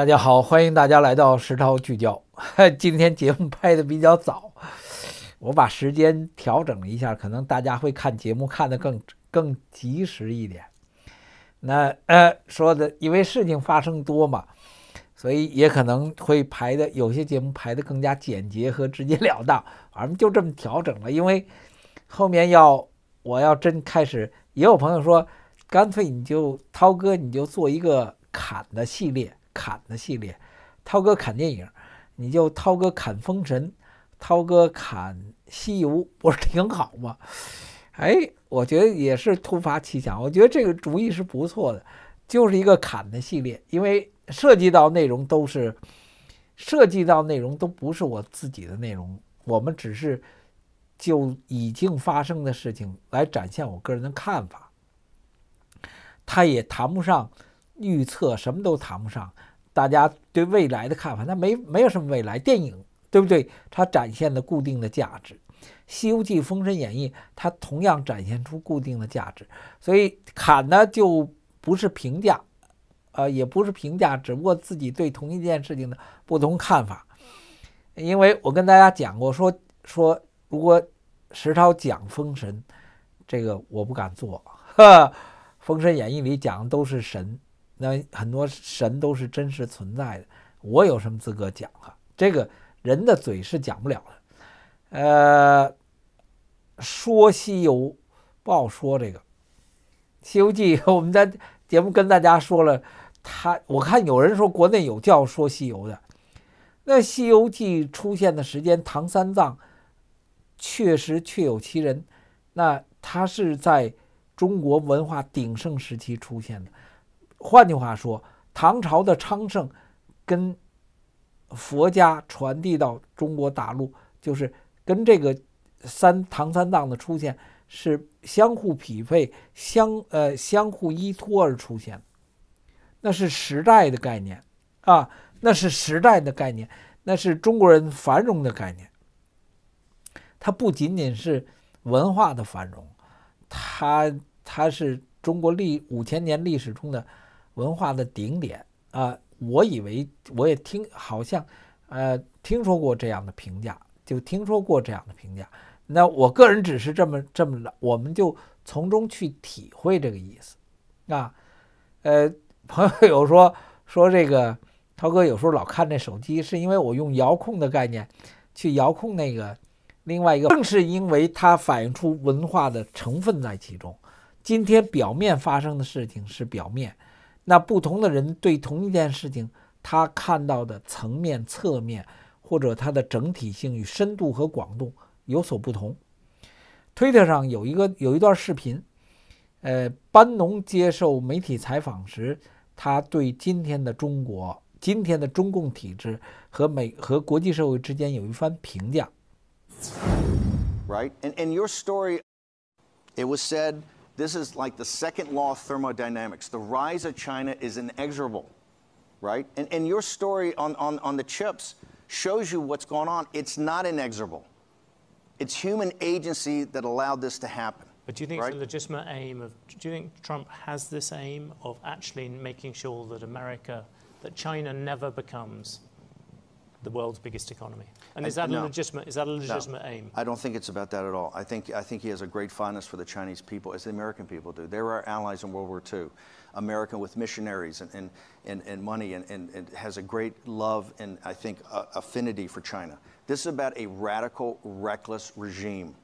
大家好，欢迎大家来到石涛聚焦。今天节目拍的比较早，我把时间调整了一下，可能大家会看节目看的更更及时一点。那呃说的，因为事情发生多嘛，所以也可能会排的有些节目排的更加简洁和直截了当。反正就这么调整了，因为后面要我要真开始，也有朋友说，干脆你就涛哥你就做一个砍的系列。砍的系列，涛哥砍电影，你就涛哥砍《封神》，涛哥砍《西游》，不是挺好吗？哎，我觉得也是突发奇想，我觉得这个主意是不错的，就是一个砍的系列，因为涉及到内容都是，涉及到内容都不是我自己的内容，我们只是就已经发生的事情来展现我个人的看法，它也谈不上。预测什么都谈不上，大家对未来的看法，那没没有什么未来。电影对不对？它展现的固定的价值，《西游记》《封神演义》它同样展现出固定的价值。所以砍呢就不是评价，呃，也不是评价，只不过自己对同一件事情的不同看法。因为我跟大家讲过，说说如果石超讲《封神》，这个我不敢做，《封神演义》里讲的都是神。那很多神都是真实存在的，我有什么资格讲啊？这个人的嘴是讲不了的。呃，说西游不好说这个《西游记》，我们在节目跟大家说了，他我看有人说国内有教说西游的。那《西游记》出现的时间，唐三藏确实确有其人，那他是在中国文化鼎盛时期出现的。换句话说，唐朝的昌盛，跟佛家传递到中国大陆，就是跟这个三唐三藏的出现是相互匹配、相呃相互依托而出现。那是时代的概念啊，那是时代的概念，那是中国人繁荣的概念。它不仅仅是文化的繁荣，它它是中国历五千年历史中的。文化的顶点啊！我以为我也听，好像，呃，听说过这样的评价，就听说过这样的评价。那我个人只是这么这么的，我们就从中去体会这个意思，啊，呃，朋友有说说这个，涛哥有时候老看这手机，是因为我用遥控的概念去遥控那个另外一个，正是因为它反映出文化的成分在其中。今天表面发生的事情是表面。那不同的人对同一件事情，他看到的层面、侧面，或者它的整体性与深度和广度有所不同。推特上有一个有一段视频，呃，班农接受媒体采访时，他对今天的中国、今天的中共体制和美和国际社会之间有一番评价。Right, and and your story, it was said. This is like the second law of thermodynamics. The rise of China is inexorable, right? And, and your story on, on, on the chips shows you what's going on. It's not inexorable. It's human agency that allowed this to happen. But do you think right? it's a legitimate aim of, do you think Trump has this aim of actually making sure that America, that China never becomes the world's biggest economy. And is that no. a legitimate, is that a legitimate no. aim? I don't think it's about that at all. I think, I think he has a great fondness for the Chinese people, as the American people do. They were our allies in World War II. America with missionaries and, and, and, and money and, and, and, has a great love and, I think, uh, affinity for China. This is about a radical, reckless regime.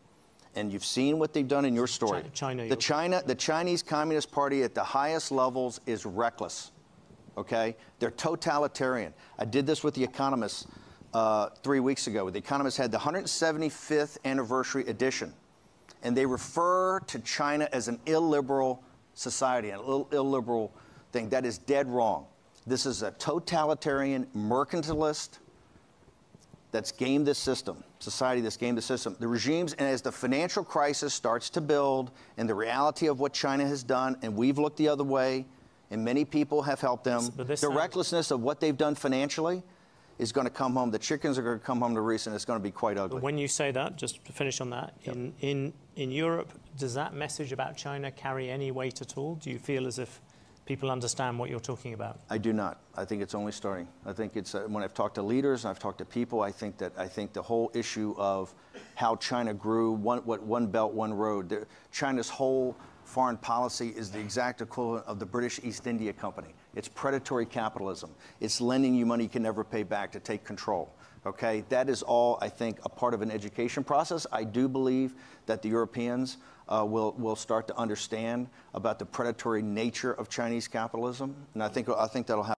And you've seen what they've done in your story. China, China the China, the Chinese Communist Party at the highest levels is reckless okay? They're totalitarian. I did this with The Economist uh, three weeks ago. The Economist had the 175th anniversary edition, and they refer to China as an illiberal society, an Ill illiberal thing. That is dead wrong. This is a totalitarian mercantilist that's gamed the system, society that's gamed the system. The regimes, and as the financial crisis starts to build and the reality of what China has done, and we've looked the other way, and many people have helped them. the sounds- recklessness of what they've done financially is going to come home. The chickens are going to come home to roost, and it's going to be quite ugly. When you say that, just to finish on that, in, in, in Europe, does that message about China carry any weight at all? Do you feel as if people understand what you're talking about? I do not. I think it's only starting. I think it's uh, when I've talked to leaders and I've talked to people. I think that I think the whole issue of how China grew, one, what one belt, one road, the, China's whole foreign policy is the exact equivalent of the British East India Company. It's predatory capitalism. It's lending you money you can never pay back to take control. Okay, that is all, I think, a part of an education process. I do believe that the Europeans uh, will, will start to understand about the predatory nature of Chinese capitalism, and I think, I think that'll happen.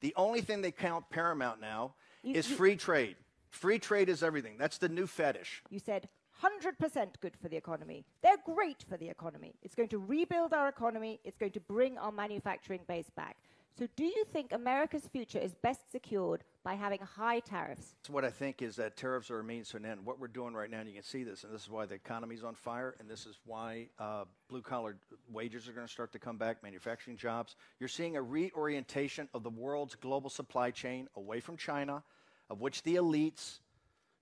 The only thing they count paramount now you, is you, free trade. Free trade is everything. That's the new fetish. You said 100% good for the economy. They're great for the economy. It's going to rebuild our economy. It's going to bring our manufacturing base back. So, do you think America's future is best secured by having high tariffs? So what I think is that tariffs are a means to an end. What we're doing right now, and you can see this, and this is why the economy is on fire, and this is why uh, blue collar wages are going to start to come back, manufacturing jobs. You're seeing a reorientation of the world's global supply chain away from China, of which the elites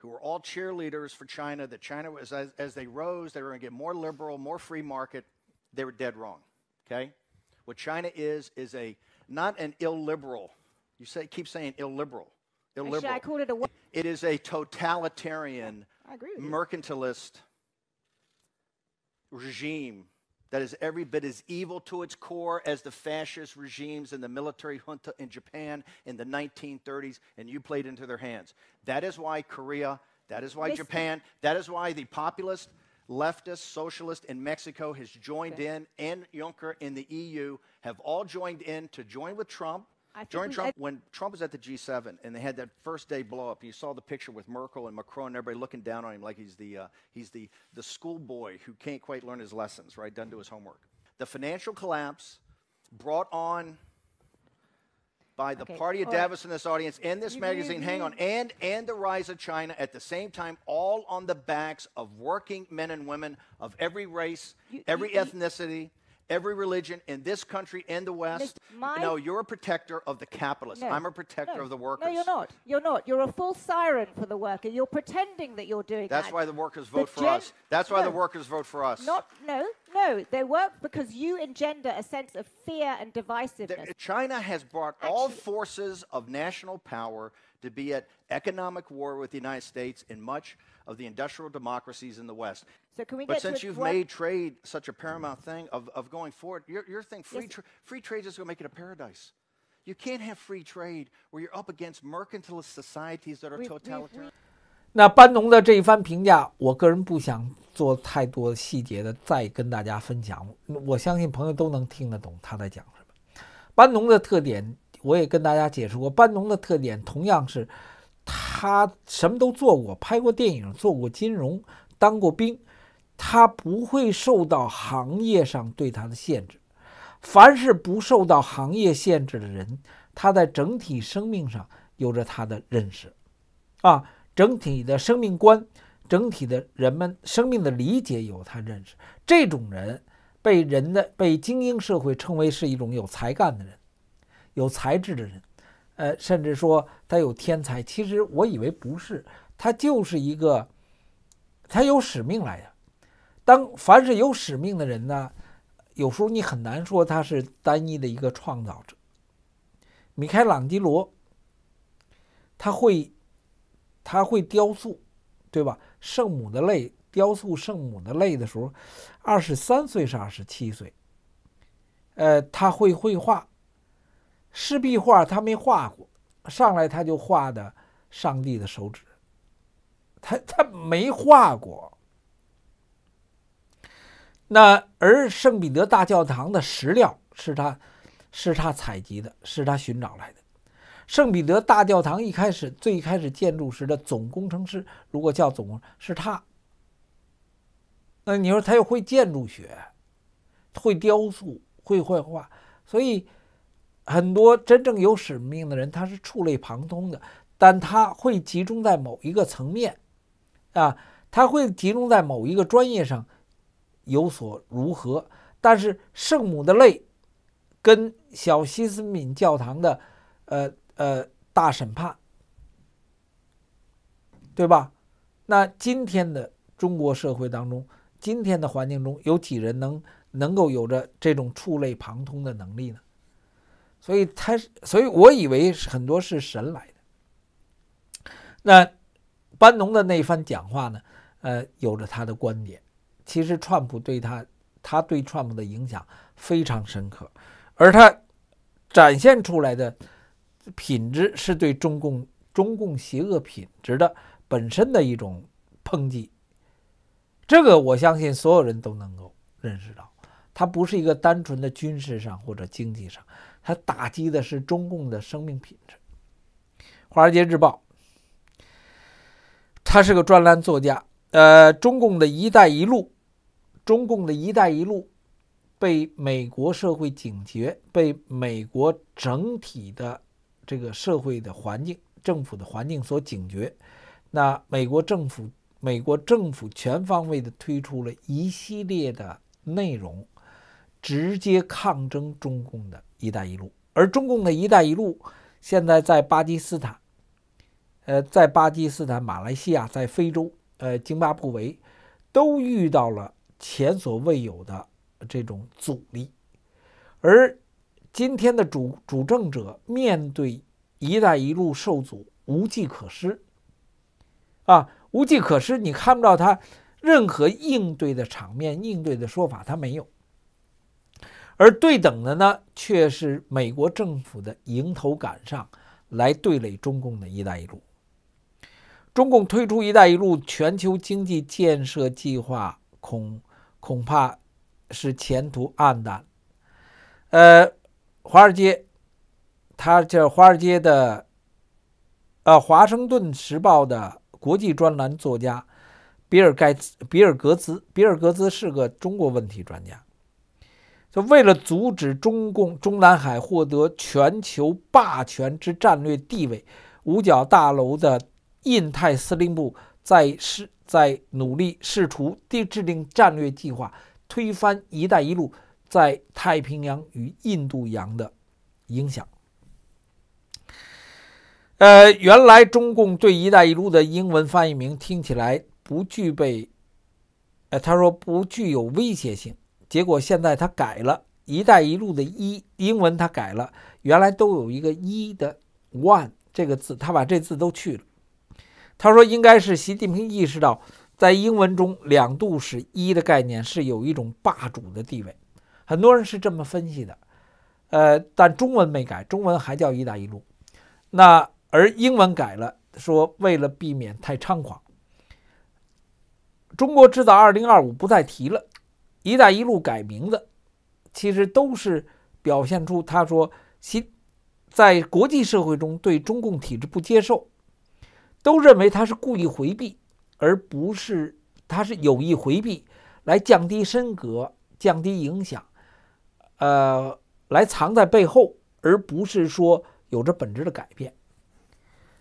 who were all cheerleaders for China, that China was, as, as they rose, they were going to get more liberal, more free market. They were dead wrong. Okay? What China is, is a not an illiberal. You say, keep saying illiberal. Illiberal. I called it a. It is a totalitarian, mercantilist regime that is every bit as evil to its core as the fascist regimes and the military junta in Japan in the 1930s, and you played into their hands. That is why Korea, that is why Japan, that is why the populist, leftist, socialist in Mexico has joined okay. in, and Juncker in the EU have all joined in to join with Trump during Trump, I, when Trump was at the G7 and they had that first day blowup, you saw the picture with Merkel and Macron and everybody looking down on him like he's the, uh, he's the, the schoolboy who can't quite learn his lessons, right? Done to his homework. The financial collapse brought on by the okay. party of Davis right. in this audience and this you magazine, hang on, and, and the rise of China at the same time, all on the backs of working men and women of every race, you, every you, ethnicity every religion in this country and the West. My... No, you're a protector of the capitalist. No. I'm a protector no. of the workers. No, you're not. You're not. You're a full siren for the worker. You're pretending that you're doing That's that. why the workers vote the for gen... us. That's why no. the workers vote for us. Not, no, no. They work because you engender a sense of fear and divisiveness. The, China has brought Actually, all forces of national power to be at economic war with the United States in much – of the industrial democracies in the west but since you've made trade such a paramount thing of of going forward your your thing free free trade is going to make it a paradise you can't have free trade where you're up against mercantilist societies that are totalitarian 那班农的这一番评价我个人不想做太多细节的再跟大家分享我相信朋友都能听得懂他在讲什么班农的特点我也跟大家解释过班农的特点同样是他什么都做过，拍过电影，做过金融，当过兵。他不会受到行业上对他的限制。凡是不受到行业限制的人，他在整体生命上有着他的认识。啊，整体的生命观，整体的人们生命的理解有他认识。这种人被人的被精英社会称为是一种有才干的人，有才智的人。呃，甚至说他有天才，其实我以为不是，他就是一个，他有使命来的。当凡是有使命的人呢，有时候你很难说他是单一的一个创造者。米开朗基罗，他会，他会雕塑，对吧？圣母的泪，雕塑圣母的泪的时候，二十三岁是二十七岁。呃，他会绘画。石壁画他没画过，上来他就画的上帝的手指，他他没画过。那而圣彼得大教堂的石料是他，是他采集的，是他寻找来的。圣彼得大教堂一开始最开始建筑时的总工程师，如果叫总是他，那你说他又会建筑学，会雕塑，会绘画，所以。很多真正有使命的人，他是触类旁通的，但他会集中在某一个层面，啊，他会集中在某一个专业上有所如何。但是圣母的泪跟小西斯敏教堂的，呃呃大审判，对吧？那今天的中国社会当中，今天的环境中，有几人能能够有着这种触类旁通的能力呢？所以他所以我以为很多是神来的。那班农的那一番讲话呢？呃，有着他的观点。其实川普对他，他对川普的影响非常深刻，而他展现出来的品质是对中共、中共邪恶品质的本身的一种抨击。这个我相信所有人都能够认识到，他不是一个单纯的军事上或者经济上。他打击的是中共的生命品质。《华尔街日报》，他是个专栏作家。呃，中共的一带一路，中共的一带一路被美国社会警觉，被美国整体的这个社会的环境、政府的环境所警觉。那美国政府，美国政府全方位的推出了一系列的内容。直接抗争中共的一带一路，而中共的一带一路现在在巴基斯坦，呃，在巴基斯坦、马来西亚，在非洲，呃，津巴布韦，都遇到了前所未有的这种阻力。而今天的主主政者面对一带一路受阻，无计可施，啊，无计可施，你看不到他任何应对的场面、应对的说法，他没有。而对等的呢，却是美国政府的迎头赶上，来对垒中共的一带一路。中共推出“一带一路”全球经济建设计划，恐恐怕是前途暗淡。呃，华尔街，他叫华尔街的，呃，《华盛顿时报》的国际专栏作家比尔盖茨、比尔格兹，比尔格兹是个中国问题专家。就为了阻止中共中南海获得全球霸权之战略地位，五角大楼的印太司令部在试在努力试图制定战略计划，推翻“一带一路”在太平洋与印度洋的影响。呃，原来中共对“一带一路”的英文翻译名听起来不具备，呃，他说不具有威胁性。结果现在他改了“一带一路”的“一”，英文他改了，原来都有一个“一”的 “one” 这个字，他把这字都去了。他说应该是习近平意识到，在英文中“两度是一”的概念是有一种霸主的地位，很多人是这么分析的。呃，但中文没改，中文还叫“一带一路”。那而英文改了，说为了避免太猖狂，“中国制造二零二五”不再提了。“一带一路”改名字，其实都是表现出他说，其在国际社会中对中共体制不接受，都认为他是故意回避，而不是他是有意回避来降低身格、降低影响，呃，来藏在背后，而不是说有着本质的改变。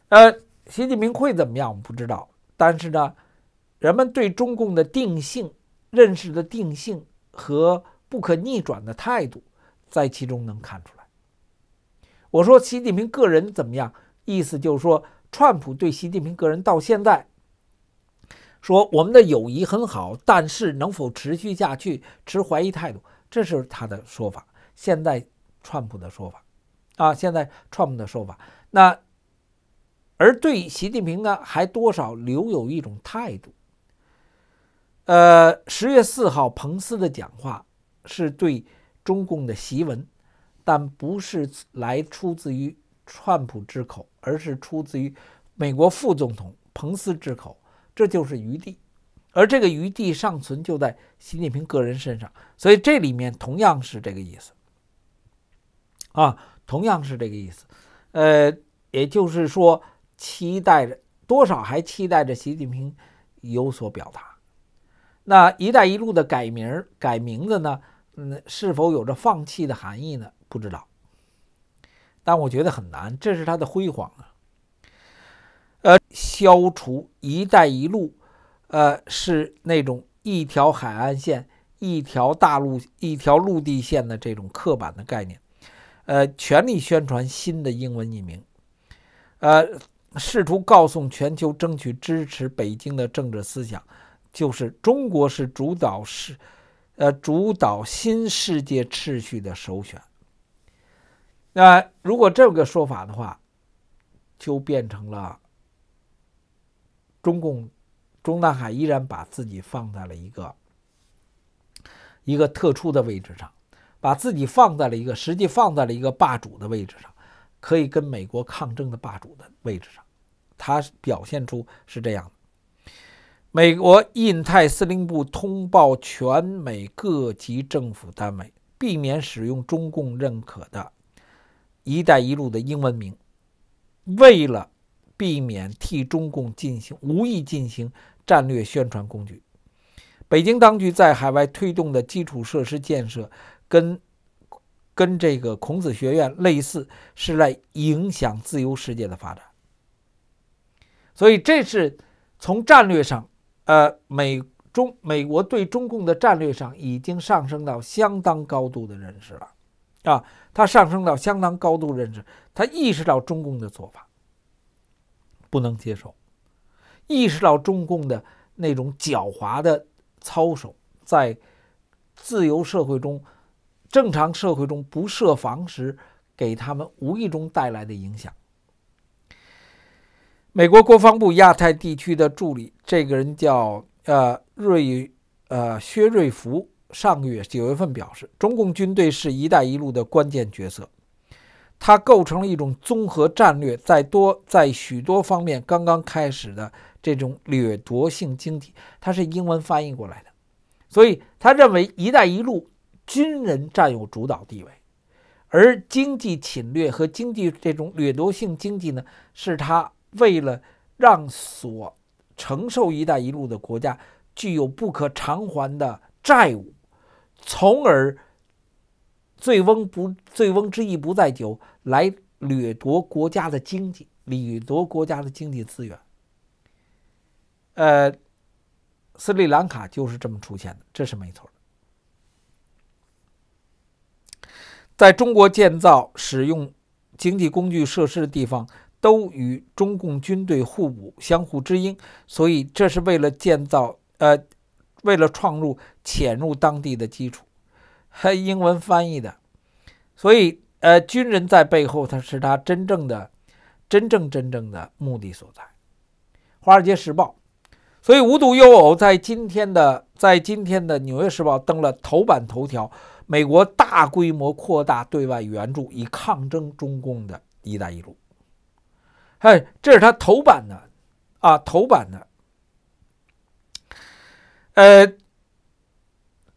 呃，习近平会怎么样，我们不知道，但是呢，人们对中共的定性。认识的定性和不可逆转的态度，在其中能看出来。我说习近平个人怎么样，意思就是说，川普对习近平个人到现在说我们的友谊很好，但是能否持续下去持怀疑态度，这是他的说法。现在川普的说法，啊，现在川普的说法，那而对习近平呢，还多少留有一种态度。呃，十月四号，彭斯的讲话是对中共的檄文，但不是来出自于川普之口，而是出自于美国副总统彭斯之口，这就是余地。而这个余地尚存，就在习近平个人身上。所以这里面同样是这个意思，啊，同样是这个意思。呃，也就是说，期待着多少还期待着习近平有所表达。那“一带一路”的改名儿、改名字呢？嗯，是否有着放弃的含义呢？不知道。但我觉得很难，这是它的辉煌啊。呃，消除“一带一路”，呃，是那种一条海岸线、一条大陆、一条陆地线的这种刻板的概念。呃，全力宣传新的英文译名，呃，试图告诉全球，争取支持北京的政治思想。就是中国是主导世，呃，主导新世界秩序的首选。那如果这个说法的话，就变成了中共中南海依然把自己放在了一个一个特殊的位置上，把自己放在了一个实际放在了一个霸主的位置上，可以跟美国抗争的霸主的位置上。他表现出是这样的。美国印太司令部通报全美各级政府单位，避免使用中共认可的“一带一路”的英文名，为了避免替中共进行无意进行战略宣传工具。北京当局在海外推动的基础设施建设，跟跟这个孔子学院类似，是来影响自由世界的发展。所以，这是从战略上。呃，美中美国对中共的战略上已经上升到相当高度的认识了，啊，他上升到相当高度认识，他意识到中共的做法不能接受，意识到中共的那种狡猾的操守，在自由社会中、正常社会中不设防时，给他们无意中带来的影响。美国国防部亚太地区的助理，这个人叫呃瑞呃薛瑞福。上个月九月份表示，中共军队是一带一路的关键角色，它构成了一种综合战略，在多在许多方面刚刚开始的这种掠夺性经济。它是英文翻译过来的，所以他认为“一带一路”军人占有主导地位，而经济侵略和经济这种掠夺性经济呢，是他。为了让所承受“一带一路”的国家具有不可偿还的债务，从而“醉翁不醉翁之意不在酒”来掠夺国家的经济，掠夺国家的经济资源。呃，斯里兰卡就是这么出现的，这是没错的。在中国建造、使用经济工具设施的地方。都与中共军队互补、相互知音，所以这是为了建造呃，为了创入潜入当地的基础。英文翻译的，所以呃，军人在背后，他是他真正的、真正、真正的目的所在。《华尔街时报》，所以无独有偶，在今天的在今天的《纽约时报》登了头版头条：美国大规模扩大对外援助，以抗争中共的一带一路。哎，这是他头版的，啊，头版的。呃，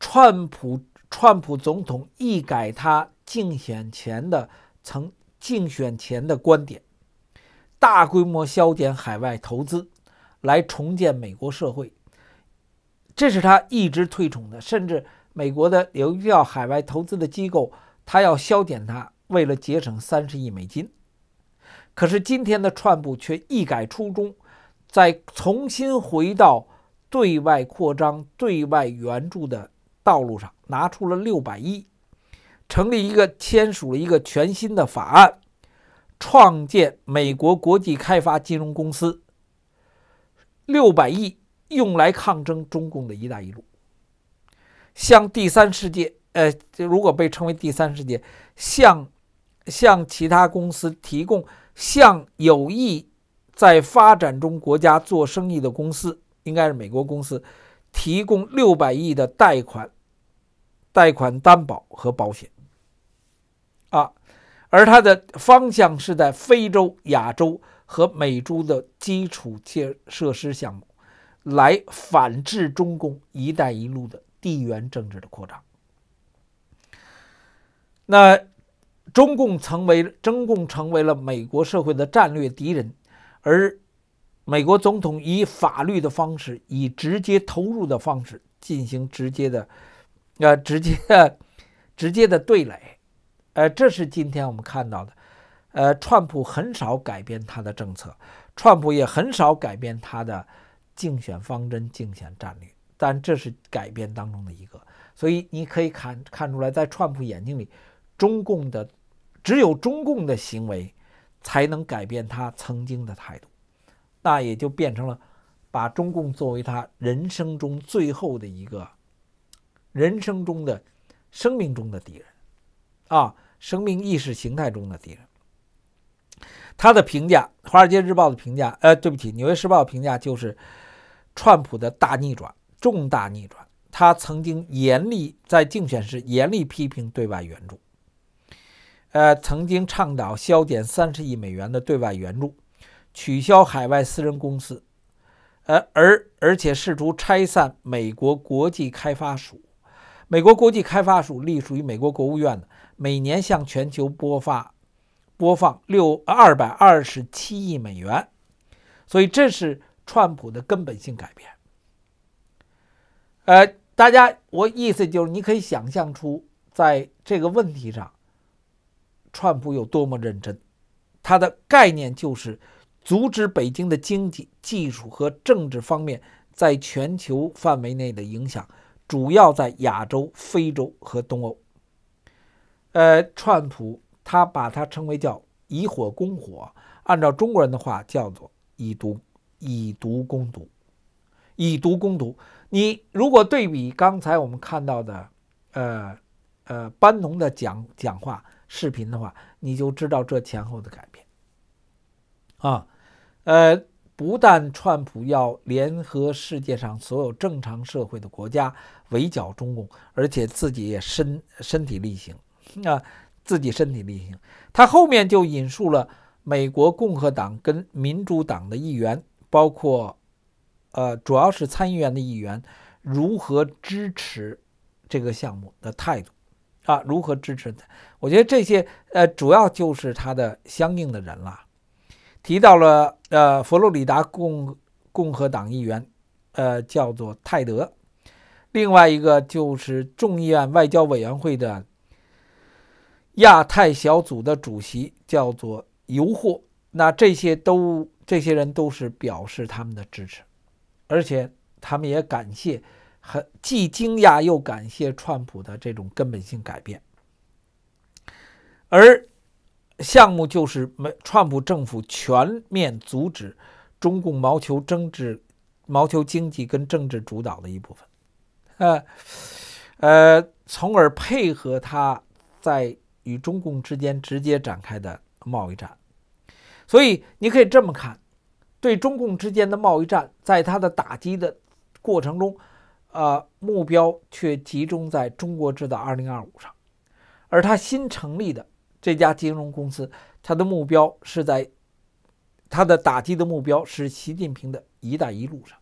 川普川普总统一改他竞选前的曾竞选前的观点，大规模削减海外投资，来重建美国社会。这是他一直推崇的，甚至美国的有一叫海外投资的机构，他要削减他，为了节省三十亿美金。可是今天的川普却一改初衷，在重新回到对外扩张、对外援助的道路上，拿出了六百亿，成立一个，签署了一个全新的法案，创建美国国际开发金融公司。六百亿用来抗争中共的一带一路，向第三世界，呃，如果被称为第三世界，向向其他公司提供。向有意在发展中国家做生意的公司，应该是美国公司，提供六百亿的贷款、贷款担保和保险。啊，而它的方向是在非洲、亚洲和美洲的基础建设施项目，来反制中共“一带一路”的地缘政治的扩张。那。中共成为中共成为了美国社会的战略敌人，而美国总统以法律的方式，以直接投入的方式进行直接的，呃，直接 直接的对垒，呃，这是今天我们看到的。呃，川普很少改变他的政策，川普也很少改变他的竞选方针、竞选战略，但这是改变当中的一个。所以你可以看看出来，在川普眼睛里，中共的。只有中共的行为，才能改变他曾经的态度，那也就变成了把中共作为他人生中最后的一个、人生中的、生命中的敌人，啊，生命意识形态中的敌人。他的评价，《华尔街日报》的评价，呃，对不起，《纽约时报》评价就是川普的大逆转，重大逆转。他曾经严厉在竞选时严厉批评对外援助。呃，曾经倡导削减三十亿美元的对外援助，取消海外私人公司，呃，而而且试图拆散美国国际开发署。美国国际开发署隶属于美国国务院，每年向全球播发、播放六二百二十七亿美元。所以，这是川普的根本性改变。呃，大家，我意思就是，你可以想象出在这个问题上。川普有多么认真？他的概念就是阻止北京的经济、技术和政治方面在全球范围内的影响，主要在亚洲、非洲和东欧。呃，川普他把它称为叫“以火攻火”，按照中国人的话叫做“以毒以毒攻毒”。以毒攻毒。你如果对比刚才我们看到的，呃呃，班农的讲讲话。视频的话，你就知道这前后的改变。啊，呃，不但川普要联合世界上所有正常社会的国家围剿中共，而且自己也身身体力行。啊，自己身体力行，他后面就引述了美国共和党跟民主党的议员，包括呃，主要是参议员的议员如何支持这个项目的态度。啊，如何支持他？我觉得这些呃，主要就是他的相应的人了。提到了呃，佛罗里达共共和党议员，呃，叫做泰德；另外一个就是众议院外交委员会的亚太小组的主席，叫做尤霍。那这些都这些人都是表示他们的支持，而且他们也感谢。很既惊讶又感谢川普的这种根本性改变，而项目就是美川普政府全面阻止中共谋求政治、谋求经济跟政治主导的一部分，呃，呃，从而配合他在与中共之间直接展开的贸易战，所以你可以这么看，对中共之间的贸易战，在他的打击的过程中。呃，目标却集中在中国制造二零二五上，而他新成立的这家金融公司，他的目标是在他的打击的目标是习近平的一带一路上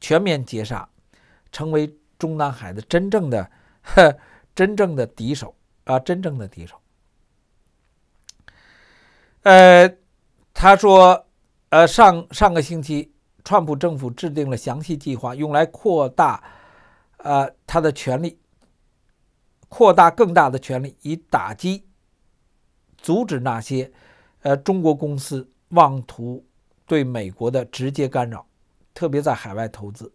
全面截杀，成为中南海的真正的真正的敌手啊，真正的敌手。呃，他说，呃，上上个星期。川普政府制定了详细计划，用来扩大，呃，他的权力，扩大更大的权力，以打击、阻止那些，呃，中国公司妄图对美国的直接干扰，特别在海外投资。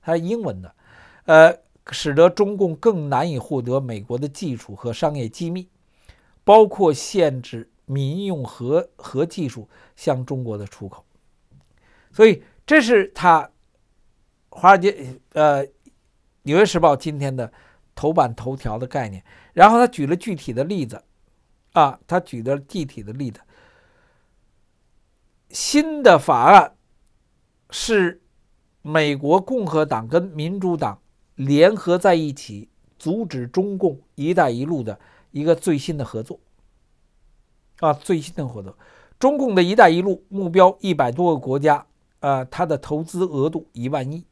它是英文的，呃，使得中共更难以获得美国的技术和商业机密，包括限制民用核核技术向中国的出口。所以。这是他，华尔街，呃，《纽约时报》今天的头版头条的概念。然后他举了具体的例子，啊，他举的具体的例子，新的法案是美国共和党跟民主党联合在一起阻止中共“一带一路”的一个最新的合作，啊，最新的合作。中共的“一带一路”目标一百多个国家。呃，他的投资额度一万亿，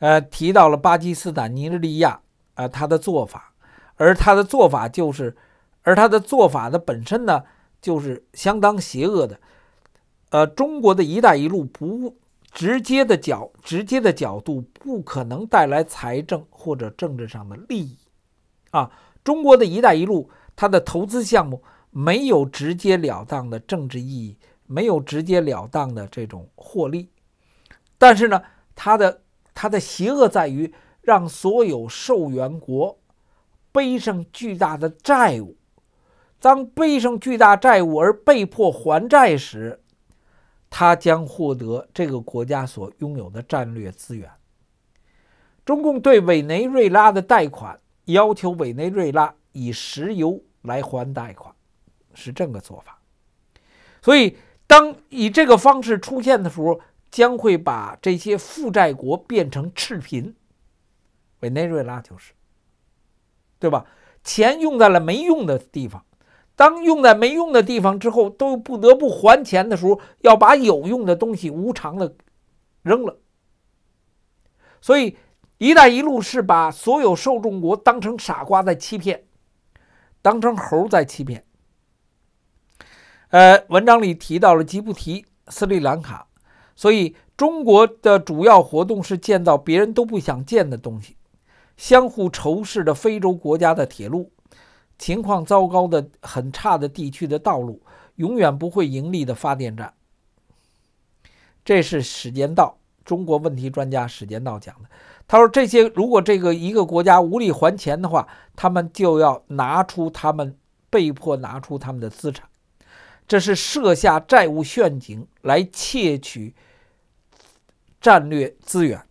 呃，提到了巴基斯坦、尼日利亚，呃，他的做法，而他的做法就是，而他的做法的本身呢就是相当邪恶的，呃，中国的一带一路不直接的角，直接的角度不可能带来财政或者政治上的利益，啊，中国的一带一路，它的投资项目没有直截了当的政治意义。没有直截了当的这种获利，但是呢，它的它的邪恶在于让所有受援国背上巨大的债务。当背上巨大债务而被迫还债时，他将获得这个国家所拥有的战略资源。中共对委内瑞拉的贷款要求委内瑞拉以石油来还贷款，是这个做法。所以。当以这个方式出现的时候，将会把这些负债国变成赤贫。委内瑞拉就是，对吧？钱用在了没用的地方。当用在没用的地方之后，都不得不还钱的时候，要把有用的东西无偿的扔了。所以“一带一路”是把所有受众国当成傻瓜在欺骗，当成猴在欺骗。呃，文章里提到了吉布提、斯里兰卡，所以中国的主要活动是建造别人都不想建的东西，相互仇视的非洲国家的铁路，情况糟糕的、很差的地区的道路，永远不会盈利的发电站。这是时间到中国问题专家史间道讲的。他说：“这些如果这个一个国家无力还钱的话，他们就要拿出他们被迫拿出他们的资产。”这是设下债务陷阱来窃取战略资源，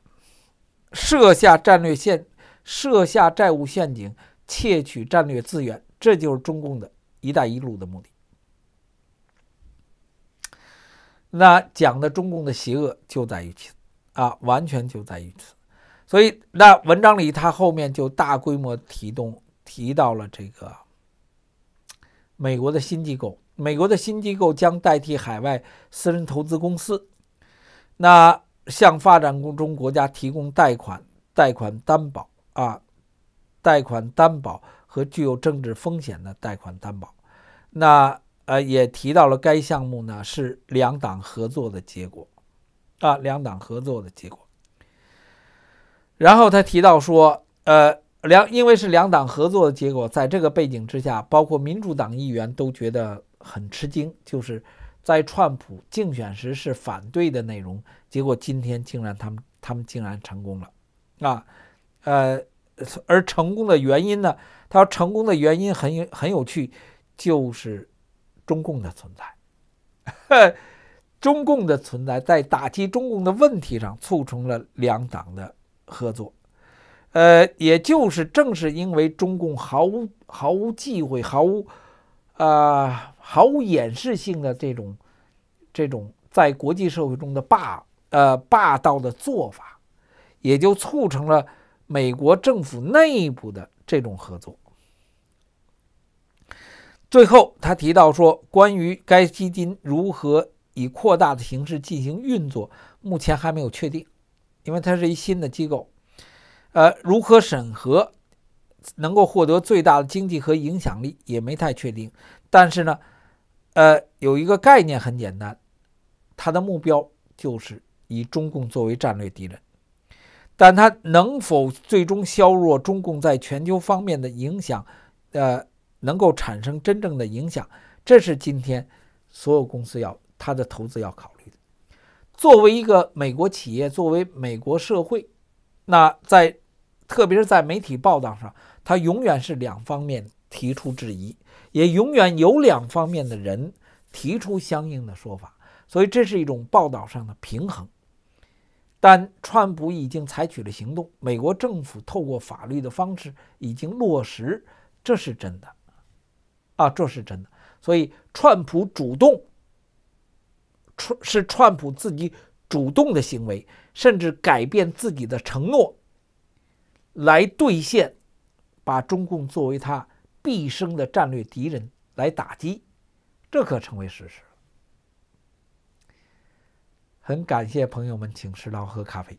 设下战略陷，设下债务陷阱窃取战略资源，这就是中共的一带一路的目的。那讲的中共的邪恶就在于此啊，完全就在于此。所以那文章里他后面就大规模提动提到了这个美国的新机构。美国的新机构将代替海外私人投资公司，那向发展中国家提供贷款、贷款担保啊，贷款担保和具有政治风险的贷款担保。那呃，也提到了该项目呢是两党合作的结果，啊，两党合作的结果。然后他提到说，呃，两因为是两党合作的结果，在这个背景之下，包括民主党议员都觉得。很吃惊，就是在川普竞选时是反对的内容，结果今天竟然他们他们竟然成功了，啊，呃，而成功的原因呢？他说成功的原因很很有趣，就是中共的存在，中共的存在在打击中共的问题上促成了两党的合作，呃，也就是正是因为中共毫无毫无忌讳，毫无啊。毫无掩饰性的这种、这种在国际社会中的霸、呃霸道的做法，也就促成了美国政府内部的这种合作。最后，他提到说，关于该基金如何以扩大的形式进行运作，目前还没有确定，因为它是一新的机构，呃，如何审核能够获得最大的经济和影响力也没太确定，但是呢。呃，有一个概念很简单，它的目标就是以中共作为战略敌人，但它能否最终削弱中共在全球方面的影响？呃，能够产生真正的影响，这是今天所有公司要它的投资要考虑的。作为一个美国企业，作为美国社会，那在特别是在媒体报道上，它永远是两方面提出质疑。也永远有两方面的人提出相应的说法，所以这是一种报道上的平衡。但川普已经采取了行动，美国政府透过法律的方式已经落实，这是真的，啊，这是真的。所以川普主动，川是川普自己主动的行为，甚至改变自己的承诺来兑现，把中共作为他。毕生的战略敌人来打击，这可成为事实。很感谢朋友们，请吃堂喝咖啡。